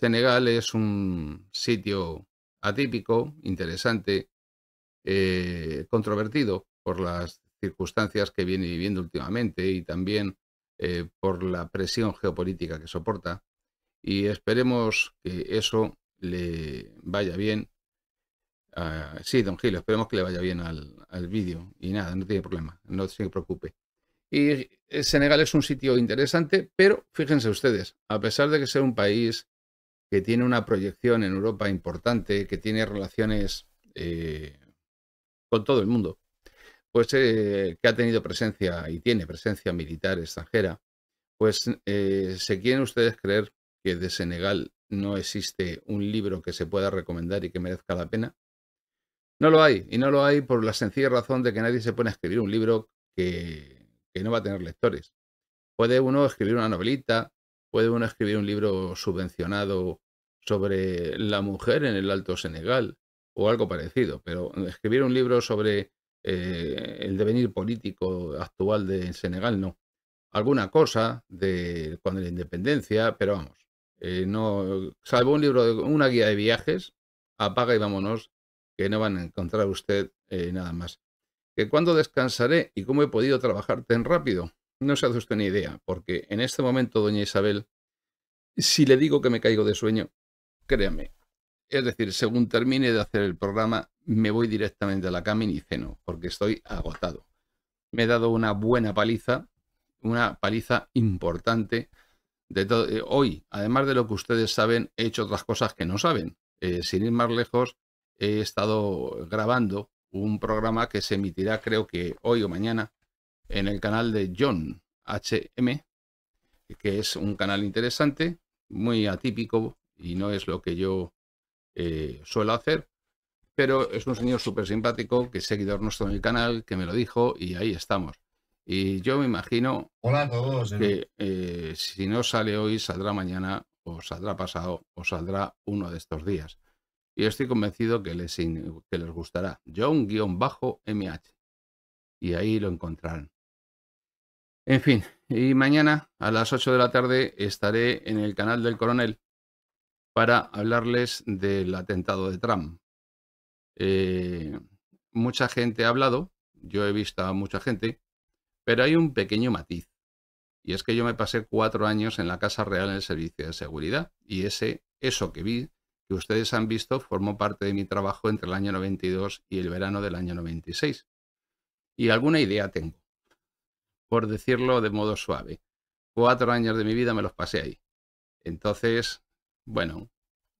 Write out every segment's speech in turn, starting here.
Senegal es un sitio atípico, interesante, eh, controvertido por las circunstancias que viene viviendo últimamente y también eh, por la presión geopolítica que soporta. Y esperemos que eso le vaya bien. sí, don Gil, esperemos que le vaya bien al, al vídeo. Y nada, no tiene problema, no se preocupe. Y eh, Senegal es un sitio interesante, pero fíjense ustedes, a pesar de que sea un país que tiene una proyección en Europa importante, que tiene relaciones eh, con todo el mundo, pues eh, que ha tenido presencia y tiene presencia militar extranjera, pues eh, se quieren ustedes creer que de Senegal no existe un libro que se pueda recomendar y que merezca la pena. No lo hay, y no lo hay por la sencilla razón de que nadie se pone a escribir un libro que, que no va a tener lectores. Puede uno escribir una novelita, puede uno escribir un libro subvencionado sobre la mujer en el Alto Senegal o algo parecido, pero eh, escribir un libro sobre eh, el devenir político actual de Senegal no. Alguna cosa de cuando la independencia, pero vamos, eh, no, salvo un libro, de, una guía de viajes, apaga y vámonos, que no van a encontrar usted nada más. ¿Que cuándo descansaré y cómo he podido trabajar tan rápido? No se hace usted ni idea, porque en este momento, doña Isabel, si le digo que me caigo de sueño, créame. Es decir, según termine de hacer el programa, me voy directamente a la cama y ceno, porque estoy agotado. Me he dado una buena paliza, una paliza importante. De eh, hoy, además de lo que ustedes saben, he hecho otras cosas que no saben. Eh, sin ir más lejos, he estado grabando un programa que se emitirá creo que hoy o mañana en el canal de John HM, que es un canal interesante, muy atípico y no es lo que yo eh, suelo hacer, pero es un señor súper simpático que es seguidor nuestro en el canal, que me lo dijo y ahí estamos. Y yo me imagino todos, que eh, si no sale hoy, saldrá mañana o saldrá pasado o saldrá uno de estos días. Y estoy convencido que les, que les gustará. John-MH. Y ahí lo encontrarán. En fin, y mañana a las 8 de la tarde estaré en el canal del coronel para hablarles del atentado de Trump. Eh, mucha gente ha hablado, yo he visto a mucha gente, pero hay un pequeño matiz. Y es que yo me pasé cuatro años en la Casa Real en el Servicio de Seguridad y ese, eso que vi, que ustedes han visto, formó parte de mi trabajo entre el año 92 y el verano del año 96. Y alguna idea tengo por decirlo de modo suave. Cuatro años de mi vida me los pasé ahí. Entonces, bueno,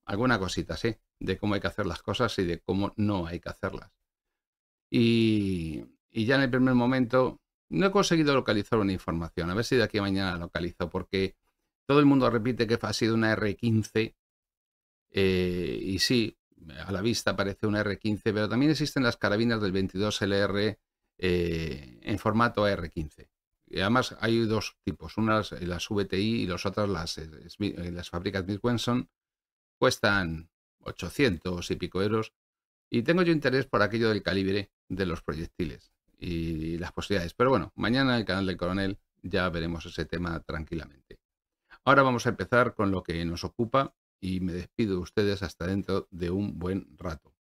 alguna cosita, sí, de cómo hay que hacer las cosas y de cómo no hay que hacerlas. Y, y ya en el primer momento no he conseguido localizar una información. A ver si de aquí a mañana la localizo, porque todo el mundo repite que ha sido una R15. Eh, y sí, a la vista parece una R15, pero también existen las carabinas del 22LR eh, en formato r 15 además hay dos tipos, unas eh, las VTI y las otras eh, las, eh, las fábricas Midwenson cuestan 800 y pico euros. Y tengo yo interés por aquello del calibre de los proyectiles y las posibilidades. Pero bueno, mañana en el canal del coronel ya veremos ese tema tranquilamente. Ahora vamos a empezar con lo que nos ocupa y me despido de ustedes hasta dentro de un buen rato.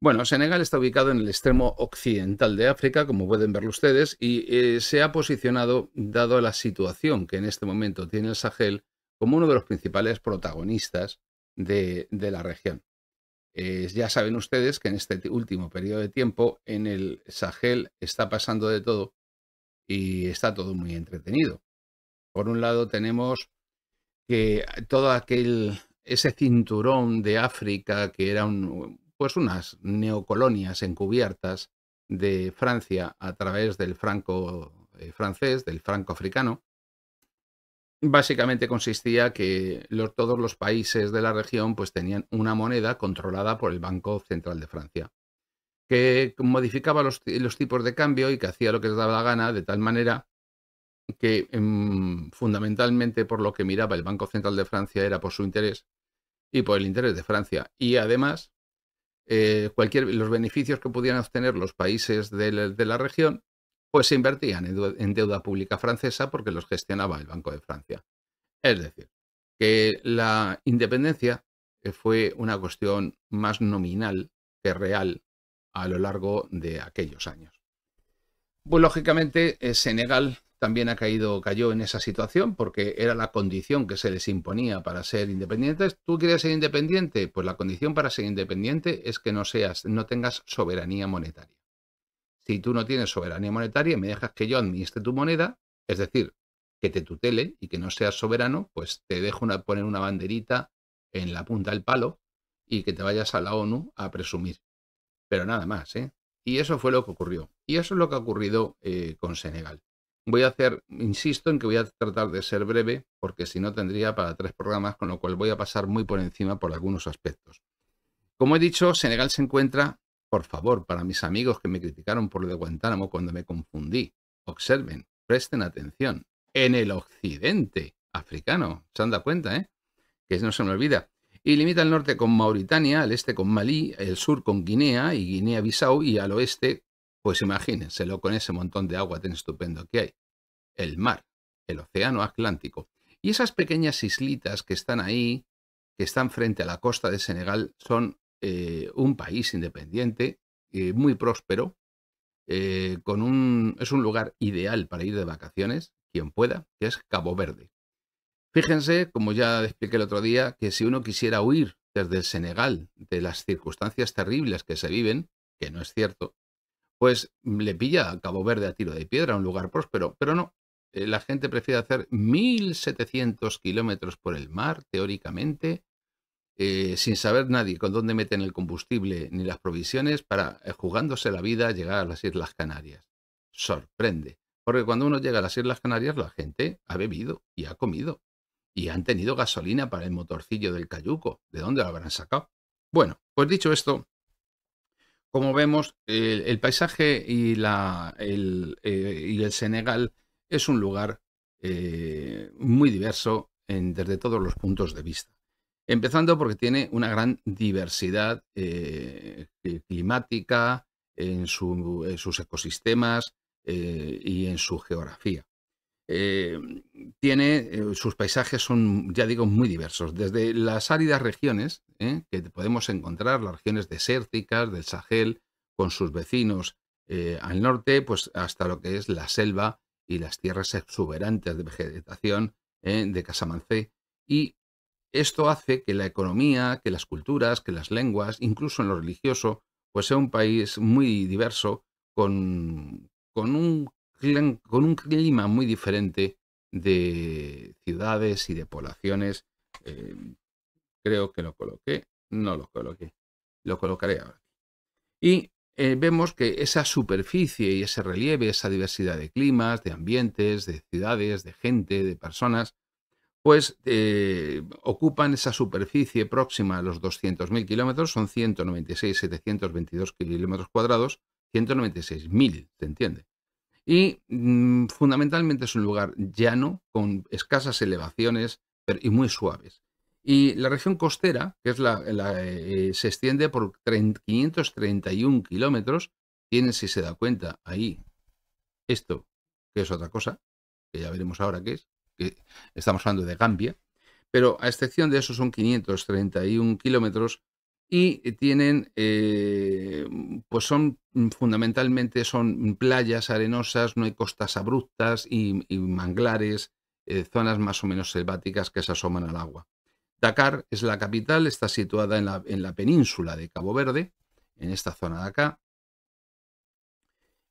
Bueno, Senegal está ubicado en el extremo occidental de África, como pueden verlo ustedes, y eh, se ha posicionado, dado la situación que en este momento tiene el Sahel, como uno de los principales protagonistas de, la región. Eh, ya saben ustedes que en este último periodo de tiempo en el Sahel está pasando de todo y está todo muy entretenido. Por un lado tenemos que todo aquel, ese cinturón de África que era un, pues unas neocolonias encubiertas de Francia a través del franco eh, francés, del franco africano. Básicamente consistía que todos los países de la región pues tenían una moneda controlada por el Banco Central de Francia, que modificaba los, tipos de cambio y que hacía lo que les daba la gana de tal manera que mm, fundamentalmente por lo que miraba el Banco Central de Francia era por su interés y por el interés de Francia. Y además eh, cualquier, los beneficios que pudieran obtener los países de, la región, pues se invertían en, deuda pública francesa porque los gestionaba el Banco de Francia. Es decir, que la independencia eh, fue una cuestión más nominal que real a lo largo de aquellos años. Pues lógicamente eh, Senegal también ha caído, cayó en esa situación porque era la condición que se les imponía para ser independientes. ¿Tú quieres ser independiente? Pues la condición para ser independiente es que no seas, no tengas soberanía monetaria. Si tú no tienes soberanía monetaria y me dejas que yo administre tu moneda, es decir, que te tutele y que no seas soberano, pues te dejo poner una banderita en la punta del palo y que te vayas a la ONU a presumir. Pero nada más, ¿eh? Y eso fue lo que ocurrió. Y eso es lo que ha ocurrido eh, con Senegal. Voy a hacer, insisto en que voy a tratar de ser breve, porque si no tendría para tres programas, con lo cual voy a pasar muy por encima por algunos aspectos. Como he dicho, Senegal se encuentra, por favor, para mis amigos que me criticaron por lo de Guantánamo cuando me confundí, observen, presten atención, en el occidente africano, se han dado cuenta, ¿eh? Que no se me olvida. Y limita al norte con Mauritania, al este con Malí, el sur con Guinea y Guinea-Bissau y al oeste pues imagínenselo con ese montón de agua tan estupendo que hay. El mar, el océano Atlántico. Y esas pequeñas islitas que están ahí, que están frente a la costa de Senegal, son eh, un país independiente, y eh, muy próspero, eh, con un, es un lugar ideal para ir de vacaciones, quien pueda, que es Cabo Verde. Fíjense, como ya expliqué el otro día, que si uno quisiera huir desde el Senegal de las circunstancias terribles que se viven, que no es cierto, pues le pilla a Cabo Verde a tiro de piedra, un lugar próspero, pero no. Eh, la gente prefiere hacer 1.700 kilómetros por el mar, teóricamente, eh, sin saber nadie con dónde meten el combustible ni las provisiones para, eh, jugándose la vida, llegar a las Islas Canarias. Sorprende, porque cuando uno llega a las Islas Canarias, la gente ha bebido y ha comido, y han tenido gasolina para el motorcillo del cayuco. ¿De dónde lo habrán sacado? Bueno, pues dicho esto, como vemos, el, paisaje eh, y, el, Senegal es un lugar eh, muy diverso desde todos los puntos de vista. Empezando porque tiene una gran diversidad eh, climática en, sus ecosistemas y en su geografía. tiene, sus paisajes son, ya digo, muy diversos, desde las áridas regiones ¿eh? que podemos encontrar las regiones desérticas del Sahel con sus vecinos eh, al norte, pues hasta lo que es la selva y las tierras exuberantes de vegetación ¿eh? de Casamancé. Y esto hace que la economía, que las culturas, que las lenguas, incluso en lo religioso, pues sea un país muy diverso, con, un, con un clima muy diferente de ciudades y de poblaciones Creo que lo coloqué. No lo coloqué. Lo colocaré ahora. Y eh, vemos que esa superficie y ese relieve, esa diversidad de climas, de ambientes, de ciudades, de gente, de personas, pues eh, ocupan esa superficie próxima a los 200.000 kilómetros, son 196.722 kilómetros cuadrados, 196.000, ¿se entiende? Y mm, fundamentalmente es un lugar llano, con escasas elevaciones y muy suaves. Y la región costera, que es la, eh, se extiende por 531 kilómetros, tienen, si se da cuenta, ahí esto, que es otra cosa, que ya veremos ahora qué es, que estamos hablando de Gambia, pero a excepción de eso son 531 kilómetros y tienen, eh, pues son mm, fundamentalmente son playas arenosas, no hay costas abruptas y, manglares, eh, zonas más o menos selváticas que se asoman al agua. Dakar es la capital, está situada en la, península de Cabo Verde, en esta zona de acá.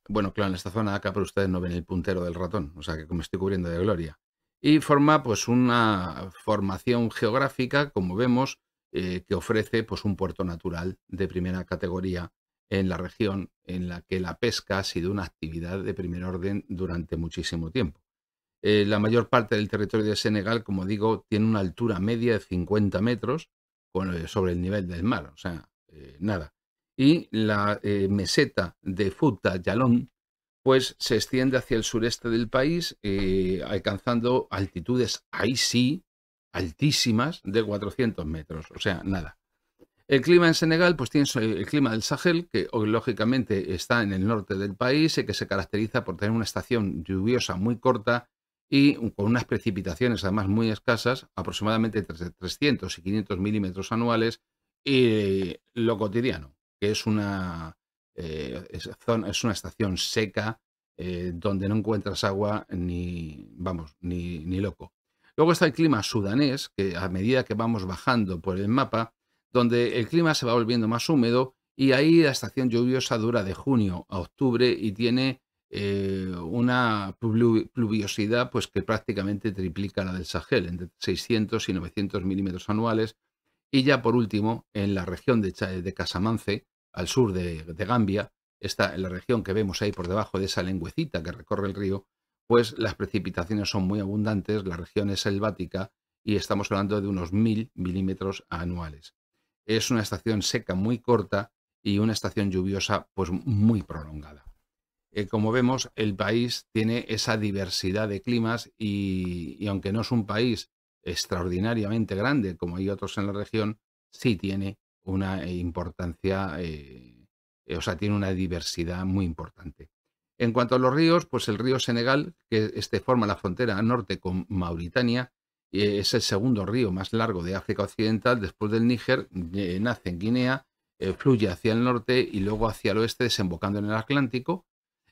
Bueno, claro, en esta zona de acá, pero ustedes no ven el puntero del ratón, o sea que como estoy cubriendo de gloria. Y forma pues una formación geográfica, como vemos, eh, que ofrece pues un puerto natural de primera categoría en la región en la que la pesca ha sido una actividad de primer orden durante muchísimo tiempo. Eh, la mayor parte del territorio de Senegal, como digo, tiene una altura media de 50 metros eh, sobre el nivel del mar, o sea, eh, nada. Y la meseta de Futa Yalón, pues se extiende hacia el sureste del país, alcanzando altitudes, ahí sí, altísimas, de 400 metros, o sea, nada. El clima en Senegal, pues tiene el clima del Sahel, que lógicamente está en el norte del país y que se caracteriza por tener una estación lluviosa muy corta y con unas precipitaciones además muy escasas, aproximadamente entre 300 y 500 milímetros anuales, y lo cotidiano, que es una, eh, es, zona, es una estación seca eh, donde no encuentras agua ni, vamos, ni, ni loco. Luego está el clima sudanés, que a medida que vamos bajando por el mapa, donde el clima se va volviendo más húmedo y ahí la estación lluviosa dura de junio a octubre y tiene eh, una pluviosidad pues, que prácticamente triplica la del Sahel, entre 600 y 900 milímetros anuales. Y ya por último, en la región de, Casamance, al sur de, Gambia, está en la región que vemos ahí por debajo de esa lengüecita que recorre el río, pues las precipitaciones son muy abundantes, la región es selvática y estamos hablando de unos 1000 milímetros anuales. Es una estación seca muy corta y una estación lluviosa pues muy prolongada. Eh, como vemos, el país tiene esa diversidad de climas y, aunque no es un país extraordinariamente grande como hay otros en la región, sí tiene una importancia, eh, eh, o sea, tiene una diversidad muy importante. En cuanto a los ríos, pues el río Senegal, que este forma la frontera norte con Mauritania, es el segundo río más largo de África Occidental después del Níger, nace en Guinea, fluye hacia el norte y luego hacia el oeste desembocando en el Atlántico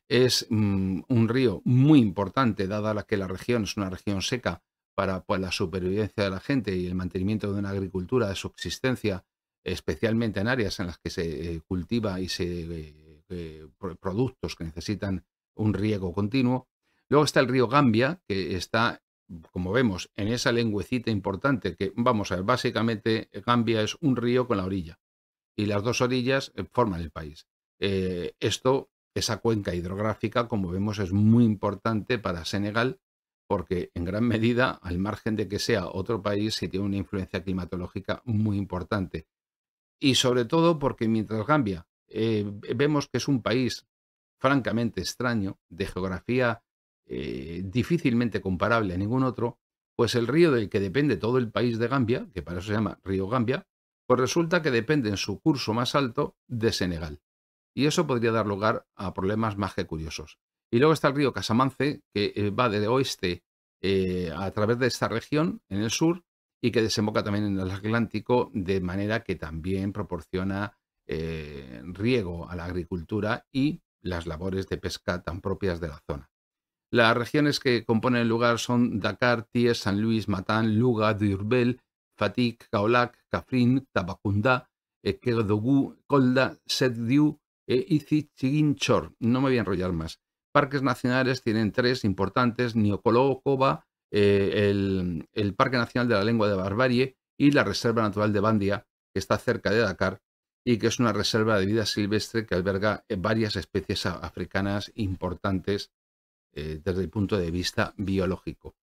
es mm, un río muy importante, dada la que la región es una región seca para pues, la supervivencia de la gente y el mantenimiento de una agricultura de subsistencia, especialmente en áreas en las que se eh, cultiva y se eh, productos que necesitan un riego continuo. Luego está el río Gambia, que está, como vemos, en esa lengüecita importante, que vamos a ver, básicamente eh, Gambia es un río con la orilla y las dos orillas forman el país. esto esa cuenca hidrográfica, como vemos, es muy importante para Senegal porque en gran medida, al margen de que sea otro país, sí tiene una influencia climatológica muy importante. Y sobre todo porque mientras Gambia eh, vemos que es un país francamente extraño, de geografía eh, difícilmente comparable a ningún otro, pues el río del que depende todo el país de Gambia, que para eso se llama río Gambia, pues resulta que depende en su curso más alto de Senegal y eso podría dar lugar a problemas más que curiosos. Y luego está el río Casamance, que eh, va del oeste eh, a través de esta región en el sur y que desemboca también en el Atlántico, de manera que también proporciona eh, riego a la agricultura y las labores de pesca tan propias de la zona. Las regiones que componen el lugar son Dakar, Ties, San Luis, Matán, Luga, Durbel, Fatik, Caolac, Kafrin, Tabacunda, Ekedogú, Kolda, Seddiu, e chinchor, No me voy a enrollar más. Parques nacionales tienen tres importantes, Niokolo-Koba, eh, el, Parque Nacional de la Lengua de Barbarie y la Reserva Natural de Bandia, que está cerca de Dakar y que es una reserva de vida silvestre que alberga eh, varias especies africanas importantes eh, desde el punto de vista biológico.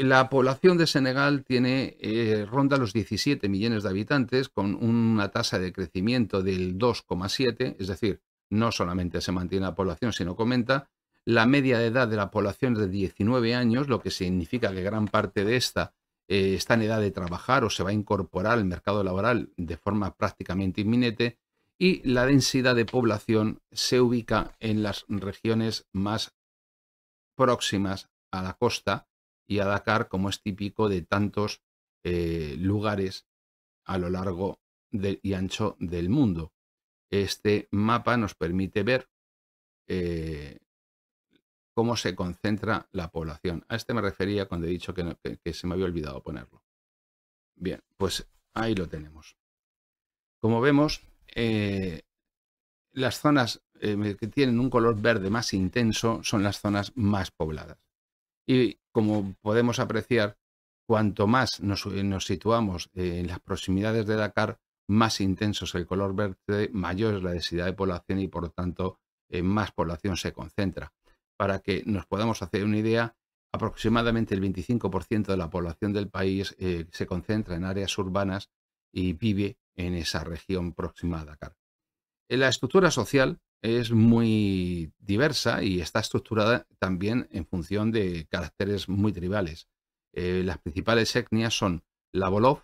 La población de Senegal tiene, eh, ronda los 17 millones de habitantes con una tasa de crecimiento del 2,7, es decir, no solamente se mantiene la población, sino comenta. La media de edad de la población es de 19 años, lo que significa que gran parte de esta eh, está en edad de trabajar o se va a incorporar al mercado laboral de forma prácticamente inminente. Y la densidad de población se ubica en las regiones más próximas a la costa, y a Dakar, como es típico de tantos eh, lugares a lo largo y ancho del mundo. Este mapa nos permite ver eh, cómo se concentra la población. A este me refería cuando he dicho que, se me había olvidado ponerlo. Bien, pues ahí lo tenemos. Como vemos, eh, las zonas que tienen un color verde más intenso son las zonas más pobladas. Y como podemos apreciar, cuanto más nos, eh, situamos eh, en las proximidades de Dakar, más intenso es el color verde, mayor es la densidad de población y por lo tanto eh, más población se concentra. Para que nos podamos hacer una idea, aproximadamente el 25% de la población del país se concentra en áreas urbanas y vive en esa región próxima a Dakar. En la estructura social es muy diversa y está estructurada también en función de caracteres muy tribales. Eh, las principales etnias son la Bolov,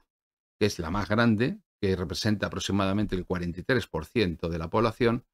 que es la más grande, que representa aproximadamente el 43% de la población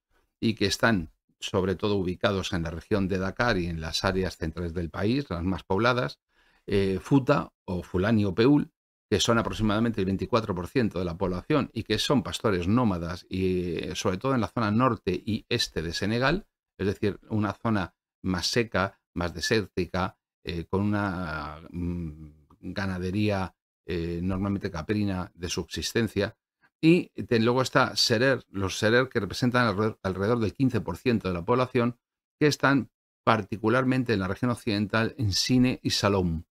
y que están sobre todo ubicados en la región de Dakar y en las áreas centrales del país, las más pobladas, eh, Futa o Fulani o Peul, que son aproximadamente el 24% de la población y que son pastores nómadas, y eh, sobre todo en la zona norte y este de Senegal, es decir, una zona más seca, más desértica, eh, con una mm, ganadería eh, normalmente caprina de subsistencia. Y luego está Serer, los Serer que representan alrededor, del 15% de la población, que están particularmente en la región occidental, en Sine y Salom.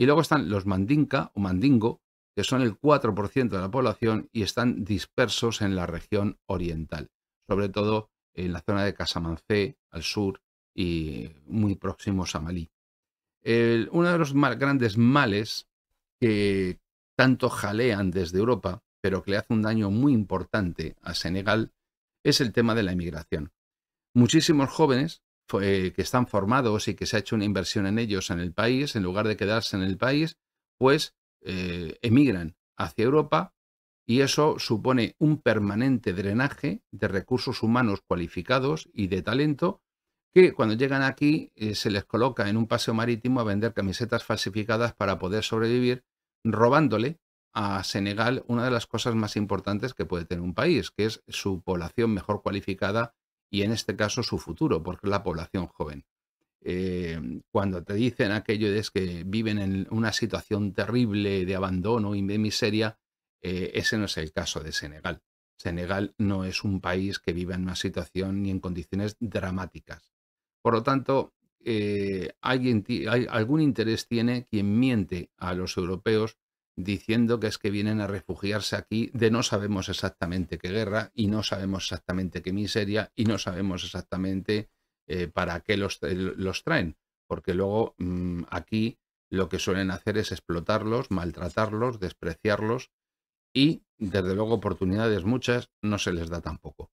Y luego están los mandinka o mandingo, que son el 4% de la población y están dispersos en la región oriental, sobre todo en la zona de Casamance, al sur y muy próximos a Malí. uno de los más grandes males que tanto jalean desde Europa, pero que le hace un daño muy importante a Senegal, es el tema de la emigración. Muchísimos jóvenes eh, que están formados y que se ha hecho una inversión en ellos en el país, en lugar de quedarse en el país, pues eh, emigran hacia Europa y eso supone un permanente drenaje de recursos humanos cualificados y de talento que cuando llegan aquí eh, se les coloca en un paseo marítimo a vender camisetas falsificadas para poder sobrevivir, robándole a Senegal una de las cosas más importantes que puede tener un país, que es su población mejor cualificada y en este caso su futuro, porque la población joven. Eh, cuando te dicen aquello es que viven en una situación terrible de abandono y de miseria, eh, ese no es el caso de Senegal. Senegal no es un país que viva en una situación ni en condiciones dramáticas. Por lo tanto, hay, eh, algún interés tiene quien miente a los europeos diciendo que es que vienen a refugiarse aquí de no sabemos exactamente qué guerra y no sabemos exactamente qué miseria y no sabemos exactamente eh, para qué los, eh, los, traen, porque luego mm, aquí lo que suelen hacer es explotarlos, maltratarlos, despreciarlos y, desde luego, oportunidades muchas no se les da tampoco.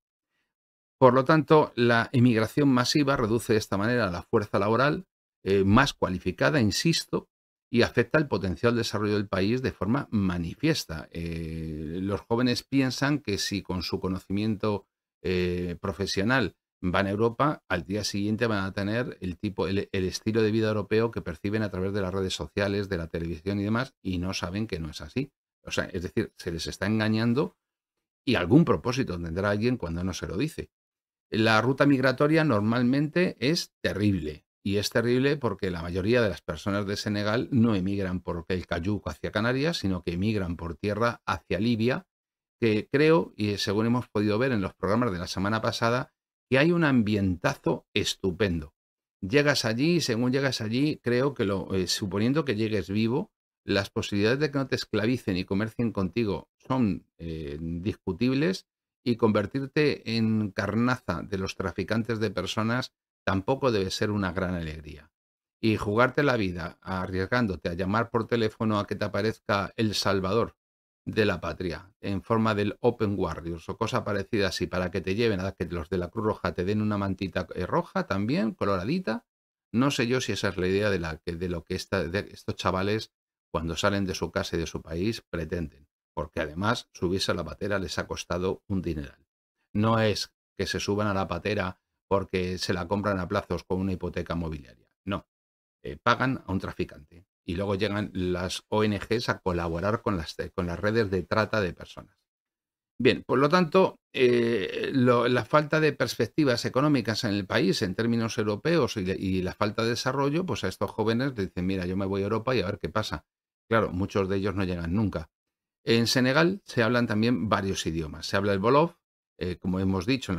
Por lo tanto, la inmigración masiva reduce de esta manera la fuerza laboral eh, más cualificada, insisto, y afecta al potencial desarrollo del país de forma manifiesta. Eh, los jóvenes piensan que si con su conocimiento eh, profesional van a Europa, al día siguiente van a tener el tipo, el, estilo de vida europeo que perciben a través de las redes sociales, de la televisión y demás, y no saben que no es así. O sea, es decir, se les está engañando y algún propósito tendrá alguien cuando no se lo dice. La ruta migratoria normalmente es terrible. Y es terrible porque la mayoría de las personas de Senegal no emigran por el Cayuco hacia Canarias, sino que emigran por tierra hacia Libia, que creo, y según hemos podido ver en los programas de la semana pasada, que hay un ambientazo estupendo. Llegas allí y según llegas allí, creo que eh, suponiendo que llegues vivo, las posibilidades de que no te esclavicen y comercien contigo son eh, discutibles y convertirte en carnaza de los traficantes de personas tampoco debe ser una gran alegría. Y jugarte la vida arriesgándote a llamar por teléfono a que te aparezca el salvador de la patria en forma del Open Warriors o cosa parecida así para que te lleven a que los de la Cruz Roja te den una mantita eh, roja también, coloradita. No sé yo si esa es la idea de, la, de lo que estos chavales cuando salen de su casa y de su país pretenden, porque además subirse a la patera les ha costado un dineral. No es que se suban a la patera porque se la compran a plazos con una hipoteca mobiliaria. No, eh, pagan a un traficante y luego llegan las ONGs a colaborar con las, con las redes de trata de personas. Bien, por lo tanto, eh, la falta de perspectivas económicas en el país en términos europeos y, la falta de desarrollo, pues a estos jóvenes dicen, mira, yo me voy a Europa y a ver qué pasa. Claro, muchos de ellos no llegan nunca. En Senegal se hablan también varios idiomas. Se habla el Wolof, eh, como hemos dicho, eh,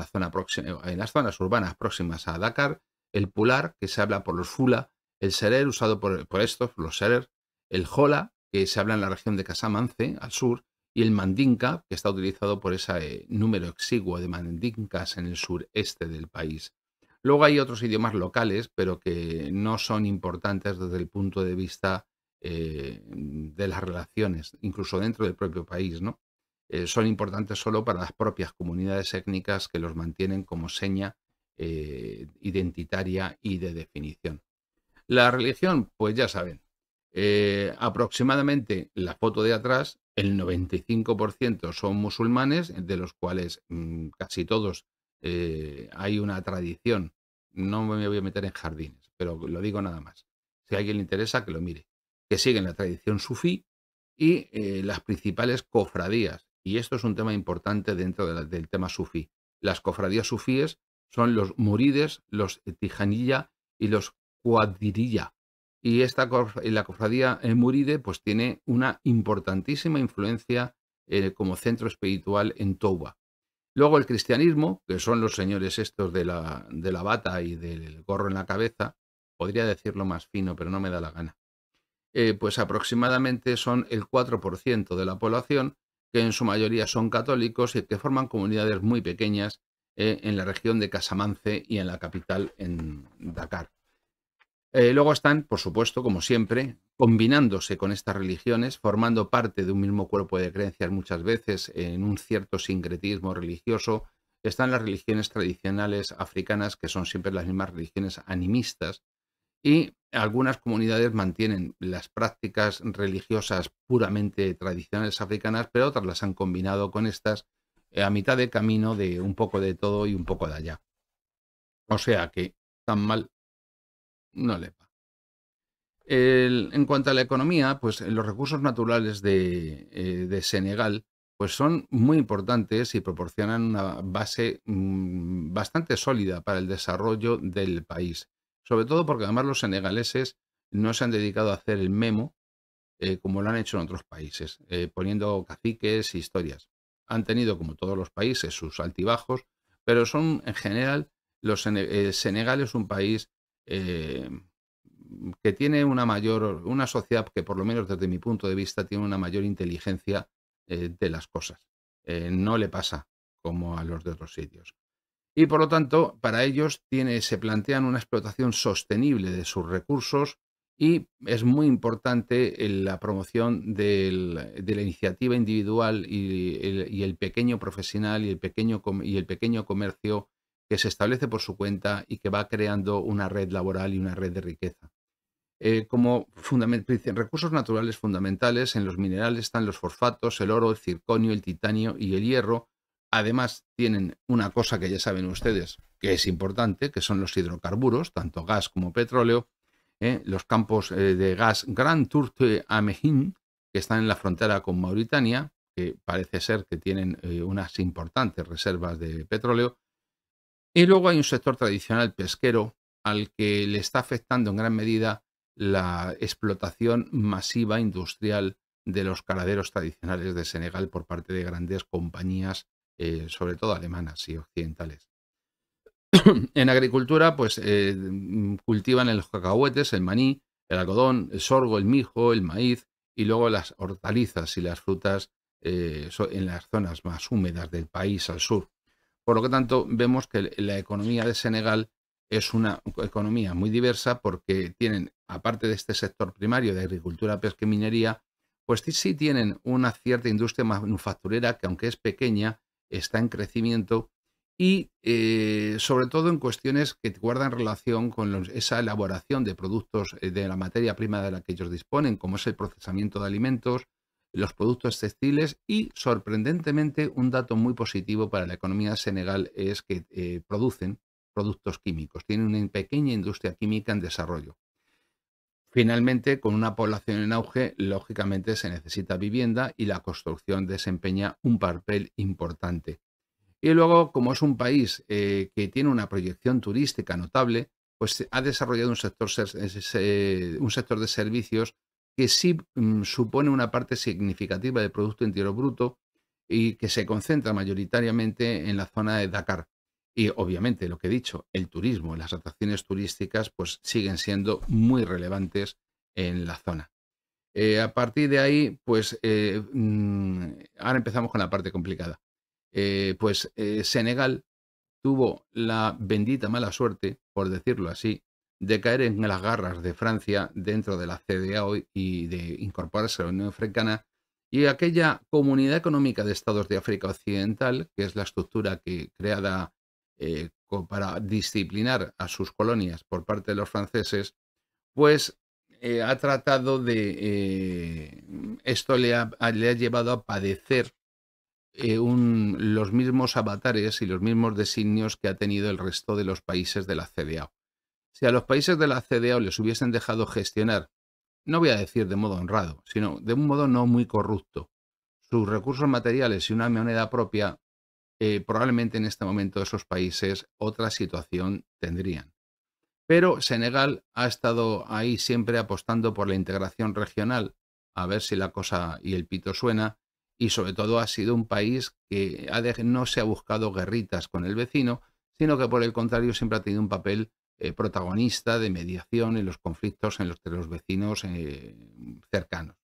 en, las zonas urbanas próximas a Dakar, el pular, que se habla por los fula, el serer, usado por, estos, los serer, el jola, que se habla en la región de Casamance, al sur, y el mandinka, que está utilizado por ese eh, número exiguo de mandinkas en el sureste del país. Luego hay otros idiomas locales, pero que no son importantes desde el punto de vista de las relaciones, incluso dentro del propio país, ¿no? Eh, son importantes solo para las propias comunidades étnicas que los mantienen como seña eh, identitaria y de definición. La religión, pues ya saben, eh, aproximadamente la foto de atrás, el 95% son musulmanes, de los cuales mm, casi todos hay una tradición. No me voy a meter en jardines, pero lo digo nada más. Si a alguien le interesa, que lo mire. Que siguen la tradición sufí, y las principales cofradías, y esto es un tema importante dentro del tema sufí. Las cofradías sufíes son los murides, los tijanilla y los cuadirilla. Y esta la cofradía eh, muride pues tiene una importantísima influencia eh, como centro espiritual en Touba. Luego el cristianismo, que son los señores estos de la, bata y del gorro en la cabeza, podría decirlo más fino, pero no me da la gana. Eh, pues aproximadamente son el 4% de la población que en su mayoría son católicos y que forman comunidades muy pequeñas eh, en la región de Casamance y en la capital, en Dakar. Eh, luego están, por supuesto, como siempre, combinándose con estas religiones, formando parte de un mismo cuerpo de creencias muchas veces en un cierto sincretismo religioso. Están las religiones tradicionales africanas, que son siempre las mismas religiones animistas, y algunas comunidades mantienen las prácticas religiosas puramente tradicionales africanas, pero otras las han combinado con estas eh, a mitad de camino de un poco de todo y un poco de allá. O sea que tan mal no le va. en cuanto a la economía, pues los recursos naturales de, eh, Senegal pues son muy importantes y proporcionan una base mm, bastante sólida para el desarrollo del país. Sobre todo porque además los senegaleses no se han dedicado a hacer el memo eh, como lo han hecho en otros países, eh, poniendo caciques e historias. Han tenido, como todos los países, sus altibajos, pero son en general, los eh, Senegal es un país que tiene una mayor, una sociedad que por lo menos desde mi punto de vista tiene una mayor inteligencia de las cosas. no le pasa como a los de otros sitios y por lo tanto para ellos se plantean una explotación sostenible de sus recursos y es muy importante eh, la promoción de la iniciativa individual y el, pequeño profesional y el pequeño, y el pequeño comercio que se establece por su cuenta y que va creando una red laboral y una red de riqueza. Eh, como recursos naturales fundamentales en los minerales están los fosfatos, el oro, el circonio, el titanio y el hierro, Además, tienen una cosa que ya saben ustedes que es importante, que son los hidrocarburos, tanto gas como petróleo, ¿eh? los campos eh, de gas Grand Turte Amehin, que están en la frontera con Mauritania, que parece ser que tienen eh, unas importantes reservas de petróleo. Y luego hay un sector tradicional pesquero al que le está afectando en gran medida la explotación masiva industrial de los caladeros tradicionales de Senegal por parte de grandes compañías eh, sobre todo alemanas y occidentales. en agricultura, pues eh, mm, cultivan los cacahuetes, el maní, el algodón, el sorgo, el mijo, el maíz y luego las hortalizas y las frutas eh, en las zonas más húmedas del país al sur. Por lo que tanto, vemos que la economía de Senegal es una economía muy diversa porque tienen, aparte de este sector primario de agricultura, pesca y minería, pues sí tienen una cierta industria manufacturera que aunque es pequeña, está en crecimiento y eh, sobre todo en cuestiones que guardan relación con esa elaboración de productos eh, de la materia prima de la que ellos disponen, como es el procesamiento de alimentos, los productos textiles y, sorprendentemente, un dato muy positivo para la economía de Senegal es que eh, producen productos químicos, tienen una pequeña industria química en desarrollo. Finalmente, con una población en auge, lógicamente se necesita vivienda y la construcción desempeña un papel importante. Y luego, como es un país eh, que tiene una proyección turística notable, pues ha desarrollado un sector, eh, un sector de servicios que sí mm, supone una parte significativa del Producto Interior Bruto y que se concentra mayoritariamente en la zona de Dakar. Y obviamente, lo que he dicho, el turismo, las atracciones turísticas, pues siguen siendo muy relevantes en la zona. Eh, a partir de ahí, pues eh, mm, ahora empezamos con la parte complicada. Eh, pues Senegal tuvo la bendita mala suerte, por decirlo así, de caer en las garras de Francia dentro de la CDAO y de incorporarse a la Unión Africana y aquella Comunidad Económica de Estados de África Occidental, que es la estructura que creada eh, para disciplinar a sus colonias por parte de los franceses, pues eh, ha tratado de... Eh, esto le ha, llevado a padecer los mismos avatares y los mismos designios que ha tenido el resto de los países de la CDAO. Si a los países de la CDAO les hubiesen dejado gestionar, no voy a decir de modo honrado, sino de un modo no muy corrupto, sus recursos materiales y una moneda propia, eh, probablemente en este momento esos países otra situación tendrían. Pero Senegal ha estado ahí siempre apostando por la integración regional, a ver si la cosa y el pito suena, y sobre todo ha sido un país que no se ha buscado guerritas con el vecino, sino que por el contrario siempre ha tenido un papel eh, protagonista de mediación en los conflictos en los vecinos eh, cercanos.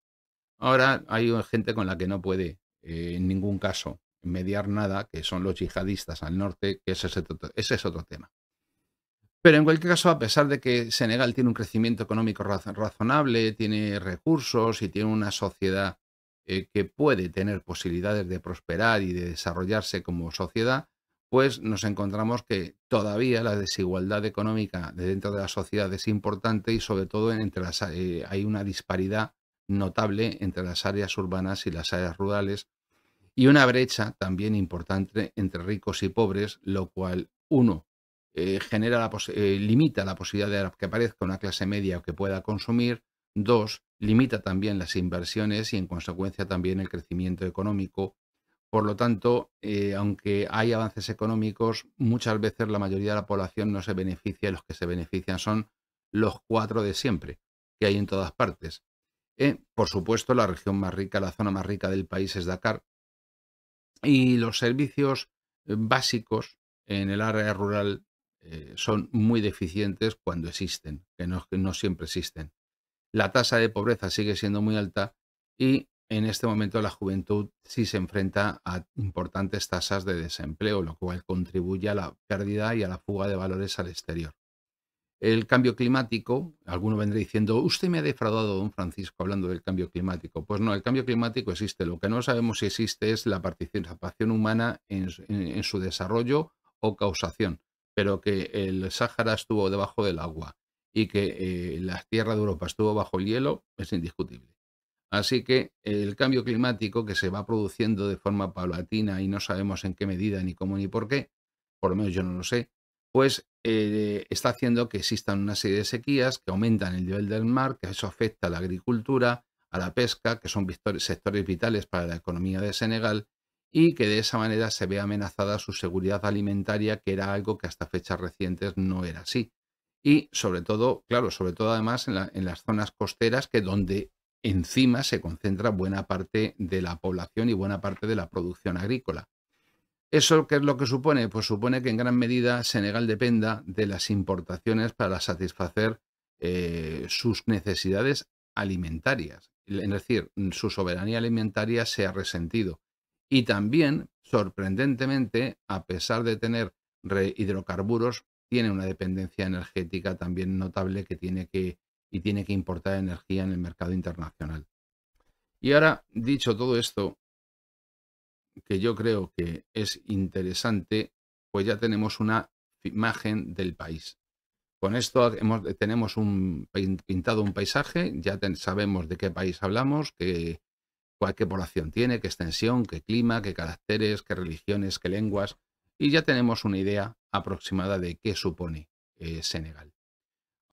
Ahora hay gente con la que no puede en ningún caso mediar nada, que son los yihadistas al norte, que ese es otro, tema. Pero en cualquier caso, a pesar de que Senegal tiene un crecimiento económico razonable, tiene recursos y tiene una sociedad eh, que puede tener posibilidades de prosperar y de desarrollarse como sociedad, pues nos encontramos que todavía la desigualdad económica dentro de la sociedad es importante y sobre todo entre las, eh, hay una disparidad notable entre las áreas urbanas y las áreas rurales, y una brecha también importante entre ricos y pobres, lo cual, uno, eh, genera la eh, limita la posibilidad de que aparezca una clase media o que pueda consumir, dos, limita también las inversiones y en consecuencia también el crecimiento económico. Por lo tanto, eh, aunque hay avances económicos, muchas veces la mayoría de la población no se beneficia y los que se benefician son los cuatro de siempre, que hay en todas partes. por supuesto, la región más rica, la zona más rica del país es Dakar, y los servicios eh, básicos en el área rural eh, son muy deficientes cuando existen, que no, que no siempre existen. La tasa de pobreza sigue siendo muy alta y en este momento la juventud sí se enfrenta a importantes tasas de desempleo, lo cual contribuye a la pérdida y a la fuga de valores al exterior el cambio climático, alguno vendrá diciendo, usted me ha defraudado, don Francisco, hablando del cambio climático. Pues no, el cambio climático existe. Lo que no sabemos si existe es la participación humana en, su desarrollo o causación, pero que el Sáhara estuvo debajo del agua y que eh, la tierra de Europa estuvo bajo el hielo es indiscutible. Así que el cambio climático que se va produciendo de forma paulatina y no sabemos en qué medida, ni cómo, ni por qué, por lo menos yo no lo sé, pues eh, está haciendo que existan una serie de sequías que aumentan el nivel del mar, que eso afecta a la agricultura, a la pesca, que son sectores vitales para la economía de Senegal, y que de esa manera se ve amenazada su seguridad alimentaria, que era algo que hasta fechas recientes no era así. Y sobre todo, claro, sobre todo además en, en las zonas costeras, que donde encima se concentra buena parte de la población y buena parte de la producción agrícola. ¿Eso qué es lo que supone? Pues supone que en gran medida Senegal dependa de las importaciones para satisfacer eh, sus necesidades alimentarias. Es decir, su soberanía alimentaria se ha resentido. Y también, sorprendentemente, a pesar de tener hidrocarburos, tiene una dependencia energética también notable que tiene que, y tiene que importar energía en el mercado internacional. Y ahora, dicho todo esto, que yo creo que es interesante, pues ya tenemos una imagen del país. Con esto tenemos un, pintado un paisaje, ya sabemos de qué país hablamos, qué, cuál, población tiene, qué extensión, qué clima, qué caracteres, qué religiones, qué lenguas, y ya tenemos una idea aproximada de qué supone eh, Senegal.